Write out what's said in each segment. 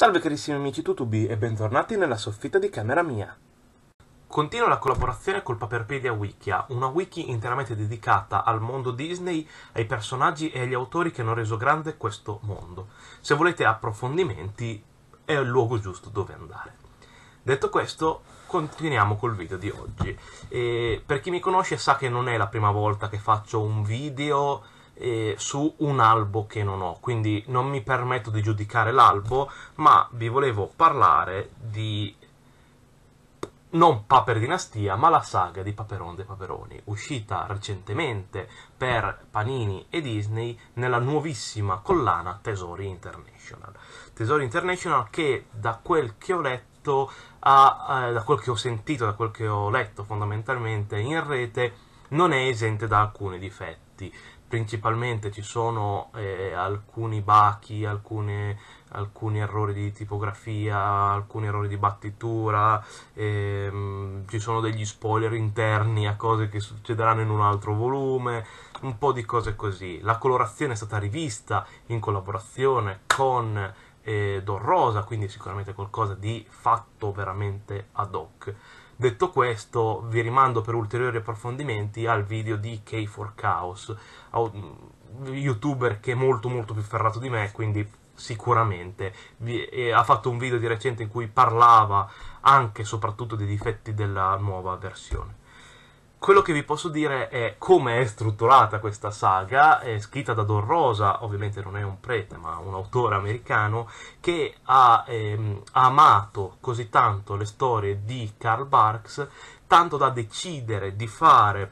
Salve carissimi amici tutubi e bentornati nella soffitta di camera mia. Continua la collaborazione col Paperpedia Wikia, una wiki interamente dedicata al mondo Disney, ai personaggi e agli autori che hanno reso grande questo mondo. Se volete approfondimenti è il luogo giusto dove andare. Detto questo, continuiamo col video di oggi. E per chi mi conosce sa che non è la prima volta che faccio un video eh, su un albo che non ho, quindi non mi permetto di giudicare l'albo, ma vi volevo parlare di non Paper Dinastia, ma la saga di Paperon dei Paperoni, uscita recentemente per Panini e Disney nella nuovissima collana Tesori International. Tesori International che da quel che ho letto, a, eh, da quel che ho sentito, da quel che ho letto fondamentalmente in rete, non è esente da alcuni difetti principalmente ci sono eh, alcuni bachi, alcune, alcuni errori di tipografia, alcuni errori di battitura, ehm, ci sono degli spoiler interni a cose che succederanno in un altro volume, un po' di cose così. La colorazione è stata rivista in collaborazione con eh, Don Rosa, quindi sicuramente qualcosa di fatto veramente ad hoc. Detto questo, vi rimando per ulteriori approfondimenti al video di K4Chaos, youtuber che è molto molto più ferrato di me, quindi sicuramente. ha fatto un video di recente in cui parlava anche e soprattutto dei difetti della nuova versione quello che vi posso dire è come è strutturata questa saga, è scritta da Don Rosa, ovviamente non è un prete ma un autore americano, che ha, ehm, amato così tanto le storie di Karl Barks, tanto da decidere di fare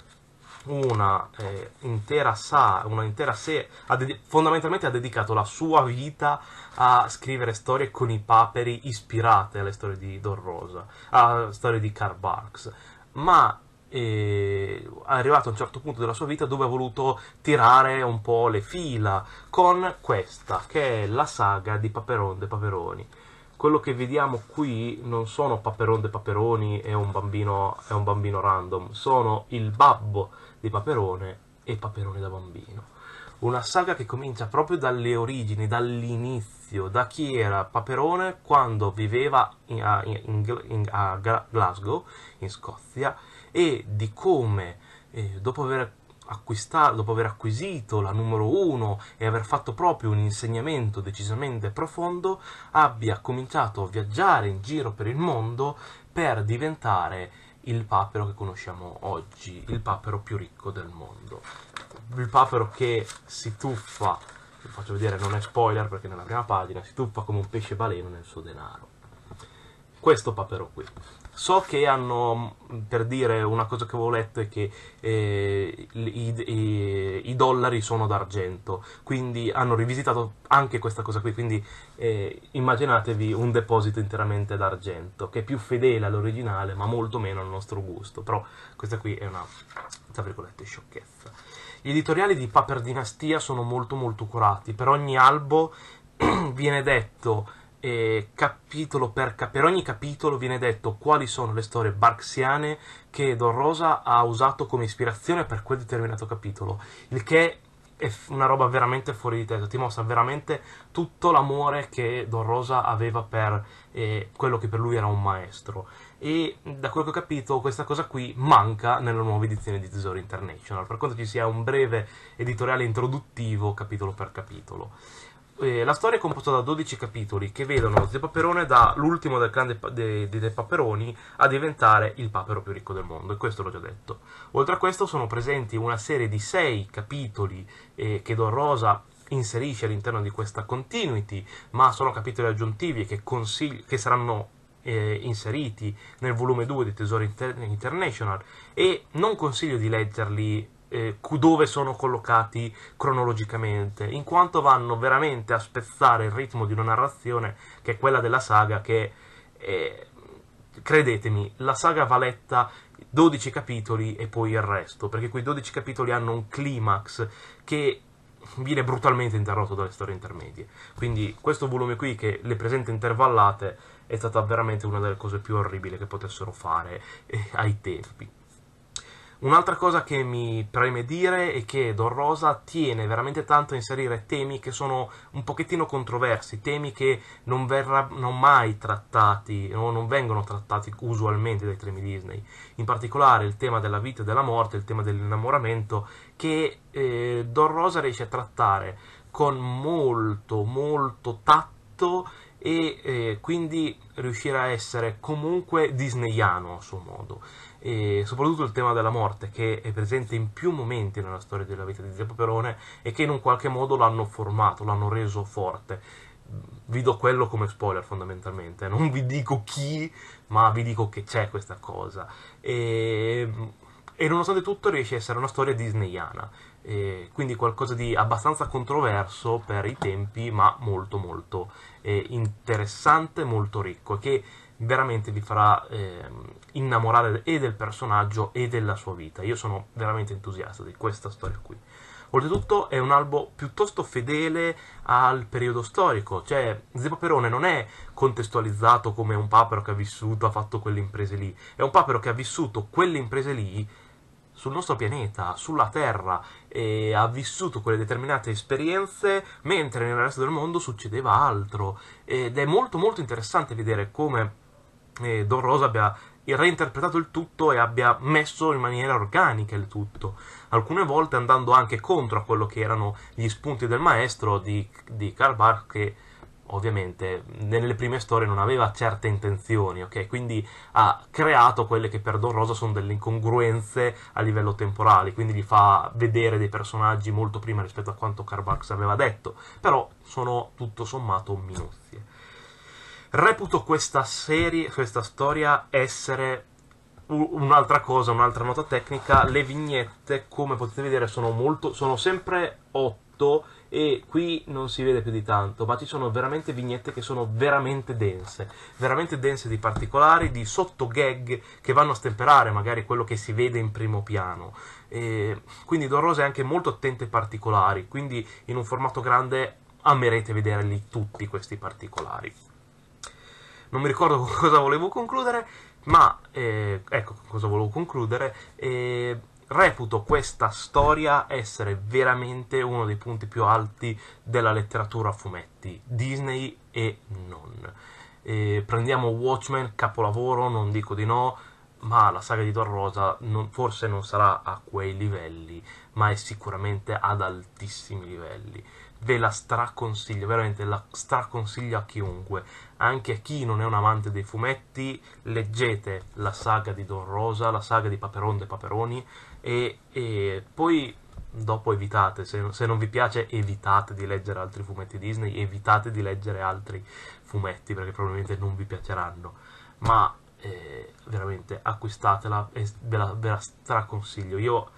una, eh, intera, sa- una intera serie, de- fondamentalmente ha dedicato la sua vita a scrivere storie con i paperi ispirate alle storie di Don Rosa, a storie di Karl Barks, ma e è arrivato a un certo punto della sua vita dove ha voluto tirare un po' le fila con questa che è la saga di Paperon de Paperoni quello che vediamo qui non sono Paperon de Paperoni e un bambino, e un bambino random sono il babbo di Paperone e Paperone da bambino una saga che comincia proprio dalle origini, dall'inizio, da chi era Paperone quando viveva in, in, in, a Glasgow, in Scozia, e di come eh, dopo, aver dopo aver acquisito la numero 1 e aver fatto proprio un insegnamento decisamente profondo, abbia cominciato a viaggiare in giro per il mondo per diventare il papero che conosciamo oggi, il papero più ricco del mondo. Il papero che si tuffa, vi faccio vedere, non è spoiler perché nella prima pagina, si tuffa come un pesce baleno nel suo denaro questo papero qui. So che hanno, mm, per dire una cosa che avevo letto, è che eh, i, i, i, dollari sono d'argento, quindi hanno rivisitato anche questa cosa qui, quindi eh, immaginatevi un deposito interamente d'argento, che è più fedele all'originale ma molto meno al nostro gusto, però questa qui è una, tra virgolette, sciocchezza. Gli editoriali di Paper Dinastia sono molto molto curati, per ogni albo viene detto eh, capitolo per, per, ogni capitolo viene detto quali sono le storie barxiane che Don Rosa ha usato come ispirazione per quel determinato capitolo, il che è una roba veramente fuori di testa, ti mostra veramente tutto l'amore che Don Rosa aveva per eh, quello che per lui era un maestro. E da quello che ho capito, questa cosa qui manca nella nuova edizione di Tesoro International, per quanto ci sia un breve editoriale introduttivo capitolo per capitolo eh, la storia è composta da 12 capitoli che vedono Zio Paperone dall'ultimo del clan dei, de, dei Paperoni a diventare il papero più ricco del mondo, e questo l'ho già detto. Oltre a questo sono presenti una serie di 6 capitoli eh, che Don Rosa inserisce all'interno di questa continuity, ma sono capitoli aggiuntivi che, che saranno eh, inseriti nel volume 2 di Tesoro Inter International e non consiglio di leggerli eh, dove sono collocati cronologicamente, in quanto vanno veramente a spezzare il ritmo di una narrazione che è quella della saga che, eh, credetemi, la saga va letta 12 capitoli e poi il resto, perché quei 12 capitoli hanno un climax che viene brutalmente interrotto dalle storie intermedie. Quindi questo volume qui che le presenta intervallate è stata veramente una delle cose più orribili che potessero fare eh, ai tempi. Un'altra cosa che mi preme dire è che Don Rosa tiene veramente tanto a inserire temi che sono un pochettino controversi, temi che non verranno mai trattati o non vengono trattati usualmente dai temi Disney. In particolare il tema della vita e della morte, il tema dell'innamoramento, che eh, Don Rosa riesce a trattare con molto, molto tatto e eh, quindi riuscire a essere comunque disneyano a suo modo. E soprattutto il tema della morte che è presente in più momenti nella storia della vita di Zia Paperone e che in un qualche modo l'hanno formato, l'hanno reso forte. Vi do quello come spoiler fondamentalmente, non vi dico chi, ma vi dico che c'è questa cosa. E e nonostante tutto riesce a essere una storia disneyana, eh, quindi qualcosa di abbastanza controverso per i tempi, ma molto molto eh, interessante, molto ricco, che veramente vi farà eh, innamorare e del personaggio e della sua vita. Io sono veramente entusiasta di questa storia qui. Oltretutto è un albo piuttosto fedele al periodo storico, cioè Zeppo Perone non è contestualizzato come un papero che ha vissuto, ha fatto quelle imprese lì, è un papero che ha vissuto quelle imprese lì sul nostro pianeta, sulla Terra, e ha vissuto quelle determinate esperienze, mentre nel resto del mondo succedeva altro. Ed è molto molto interessante vedere come eh, Don Rosa abbia reinterpretato il tutto e abbia messo in maniera organica il tutto, alcune volte andando anche contro a quello che erano gli spunti del maestro di, di Karl Barth che ovviamente nelle prime storie non aveva certe intenzioni, ok? Quindi ha creato quelle che per Don Rosa sono delle incongruenze a livello temporale, quindi gli fa vedere dei personaggi molto prima rispetto a quanto Karl aveva detto, però sono tutto sommato minuzie. Reputo questa serie, questa storia essere un'altra cosa, un'altra nota tecnica, le vignette, come potete vedere, sono molto sono sempre 8 e qui non si vede più di tanto, ma ci sono veramente vignette che sono veramente dense, veramente dense di particolari, di sottogag che vanno a stemperare magari quello che si vede in primo piano. E quindi Don Rosa è anche molto attento ai particolari, quindi in un formato grande amerete vederli tutti questi particolari. Non mi ricordo con cosa volevo concludere, ma eh, ecco cosa volevo concludere. Eh, reputo questa storia essere veramente uno dei punti più alti della letteratura a fumetti, Disney e non. E prendiamo Watchmen, capolavoro, non dico di no, ma la saga di Don Rosa non, forse non sarà a quei livelli, ma è sicuramente ad altissimi livelli. Ve la straconsiglio, veramente la straconsiglio a chiunque, anche a chi non è un amante dei fumetti, leggete la saga di Don Rosa, la saga di Paperon e Paperoni, e, e poi dopo evitate, se, se, non vi piace evitate di leggere altri fumetti Disney, evitate di leggere altri fumetti perché probabilmente non vi piaceranno, ma eh, veramente acquistatela e ve la, ve la straconsiglio. Io,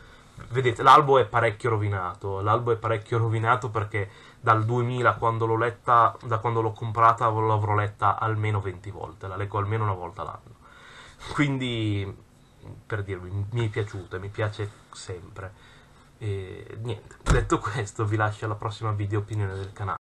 vedete, l'albo è parecchio rovinato, l'albo è parecchio rovinato perché dal 2000 quando l'ho letta, da quando l'ho comprata l'avrò letta almeno 20 volte, la leggo almeno una volta l'anno. Quindi per dirvi, mi è piaciuta, mi piace sempre. E niente, detto questo vi lascio alla prossima video opinione del canale.